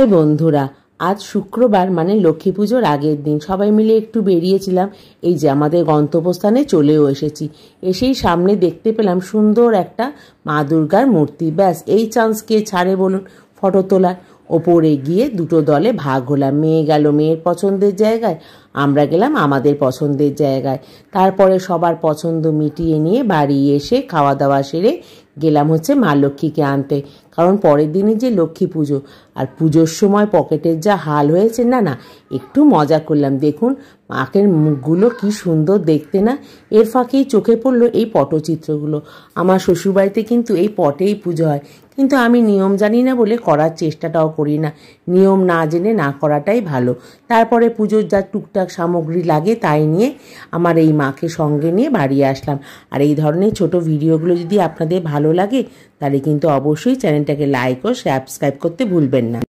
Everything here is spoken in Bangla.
হাই বন্ধুরা আজ শুক্রবার মানে লক্ষ্মী পুজোর আগের দিন সবাই মিলে একটু বেরিয়েছিলাম এই যে আমাদের গন্তব্যস্থানে চলেও এসেছি এসেই সামনে দেখতে পেলাম সুন্দর একটা মা দুর্গার মূর্তি ব্যাস এই চান্স কে ছাড়ে বলুন ফটো তোলার ওপরে গিয়ে দুটো দলে ভাগ হলাম মেয়ে গেল মেয়ের পছন্দের জায়গায় আমরা গেলাম আমাদের পছন্দের জায়গায় তারপরে সবার পছন্দ মিটিয়ে নিয়ে বাড়ি এসে খাওয়া দাওয়া সেরে গেলাম হচ্ছে মা লক্ষ্মীকে আনতে কারণ পরের দিনই যে লক্ষ্মী পুজো আর পুজোর সময় পকেটের যা হাল হয়েছে না না একটু মজা করলাম দেখুন মাকের মুখগুলো কি সুন্দর দেখতে না এর ফাঁকেই চোখে পড়লো এই পটচিত্রগুলো আমার শ্বশুরবাড়িতে কিন্তু এই পটেই পুজো হয় কিন্তু আমি নিয়ম জানি না বলে করার চেষ্টাটাও করি না নিয়ম না জেনে না করাটাই ভালো তারপরে পুজোর যা টুকটাক টুকটাক সামগ্রী লাগে তাই নিয়ে আমার এই মাকে সঙ্গে নিয়ে বাড়ি আসলাম আর এই ধরনের ছোট ভিডিওগুলো যদি আপনাদের ভালো লাগে তাহলে কিন্তু অবশ্যই চ্যানেলটাকে লাইক ও সাবস্ক্রাইব করতে ভুলবেন না